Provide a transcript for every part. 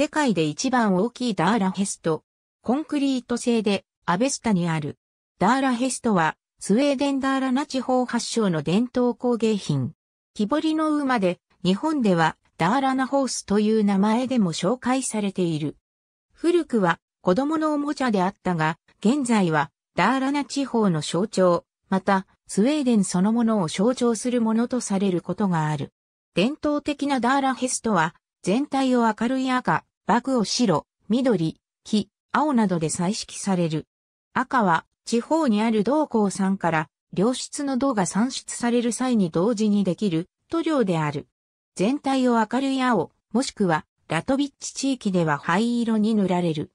世界で一番大きいダーラヘスト。コンクリート製で、アベスタにある。ダーラヘストは、スウェーデンダーラナ地方発祥の伝統工芸品。木彫りの馬で、日本では、ダーラナホースという名前でも紹介されている。古くは、子供のおもちゃであったが、現在は、ダーラナ地方の象徴、また、スウェーデンそのものを象徴するものとされることがある。伝統的なダーラヘストは、全体を明るい赤、バグを白、緑、黄、青などで彩色される。赤は地方にある銅鉱山から良質の銅が産出される際に同時にできる塗料である。全体を明るい青、もしくはラトビッチ地域では灰色に塗られる。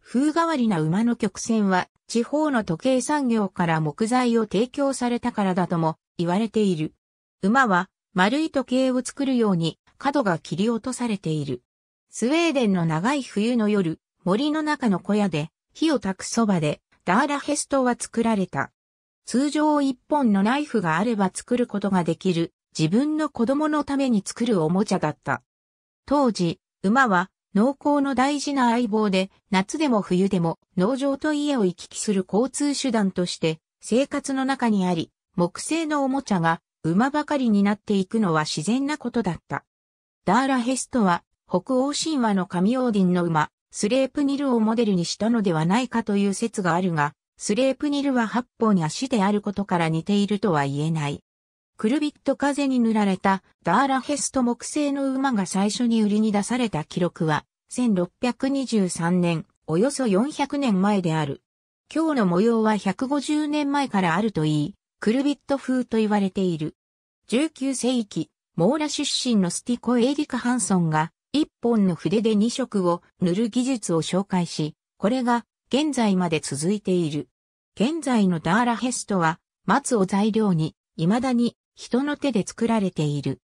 風変わりな馬の曲線は地方の時計産業から木材を提供されたからだとも言われている。馬は丸い時計を作るように角が切り落とされている。スウェーデンの長い冬の夜、森の中の小屋で、火を焚くそばで、ダーラヘストは作られた。通常一本のナイフがあれば作ることができる、自分の子供のために作るおもちゃだった。当時、馬は農耕の大事な相棒で、夏でも冬でも農場と家を行き来する交通手段として生活の中にあり、木製のおもちゃが馬ばかりになっていくのは自然なことだった。ダーラヘストは北欧神話の神オーディンの馬、スレープニルをモデルにしたのではないかという説があるが、スレープニルは八本足であることから似ているとは言えない。クルビット風に塗られたダーラヘスト木製の馬が最初に売りに出された記録は、1623年、およそ400年前である。今日の模様は150年前からあるといい、クルビット風と言われている。19世紀、モーラ出身のスティコ・エイリカ・ハンソンが、一本の筆で二色を塗る技術を紹介し、これが現在まで続いている。現在のダーラヘストは松を材料に未だに人の手で作られている。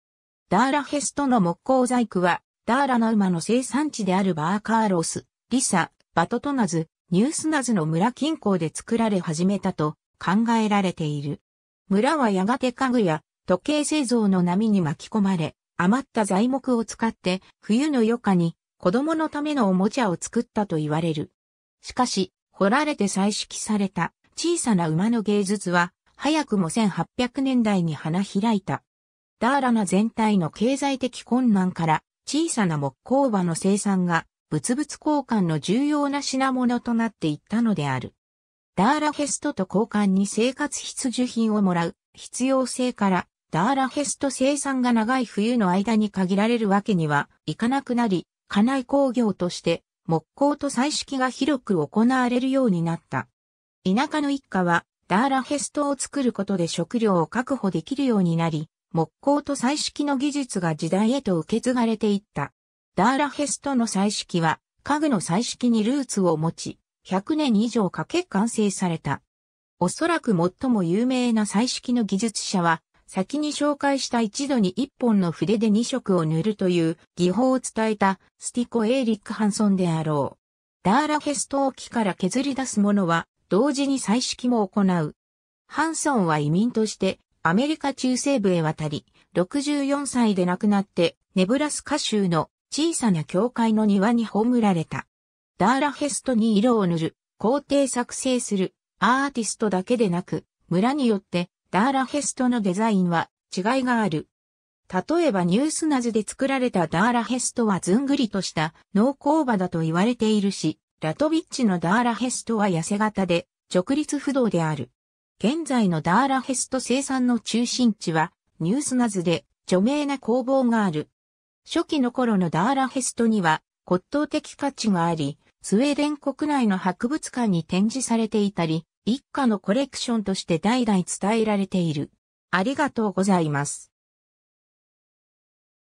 ダーラヘストの木工細工はダーラの馬の生産地であるバーカーロス、リサ、バトトナズ、ニュースナズの村近郊で作られ始めたと考えられている。村はやがて家具や時計製造の波に巻き込まれ、余った材木を使って冬の余暇に子供のためのおもちゃを作ったと言われる。しかし、掘られて採取された小さな馬の芸術は早くも1800年代に花開いた。ダーラナ全体の経済的困難から小さな木工場の生産が物々交換の重要な品物となっていったのである。ダーラフェストと交換に生活必需品をもらう必要性からダーラヘスト生産が長い冬の間に限られるわけにはいかなくなり、家内工業として木工と彩色が広く行われるようになった。田舎の一家はダーラヘストを作ることで食料を確保できるようになり、木工と彩色の技術が時代へと受け継がれていった。ダーラヘストの彩色は家具の彩色にルーツを持ち、100年以上かけ完成された。おそらく最も有名な彩色の技術者は先に紹介した一度に一本の筆で二色を塗るという技法を伝えたスティコ・エーリック・ハンソンであろう。ダーラフェストを木から削り出すものは同時に彩色も行う。ハンソンは移民としてアメリカ中西部へ渡り、64歳で亡くなってネブラスカ州の小さな教会の庭に葬られた。ダーラフェストに色を塗る、工程作成する、アーティストだけでなく、村によってダーラヘストのデザインは違いがある。例えばニュースナズで作られたダーラヘストはずんぐりとした濃厚馬だと言われているし、ラトビッチのダーラヘストは痩せ型で直立不動である。現在のダーラヘスト生産の中心地はニュースナズで著名な工房がある。初期の頃のダーラヘストには骨董的価値があり、スウェーデン国内の博物館に展示されていたり、一家のコレクションとして代々伝えられている。ありがとうございます。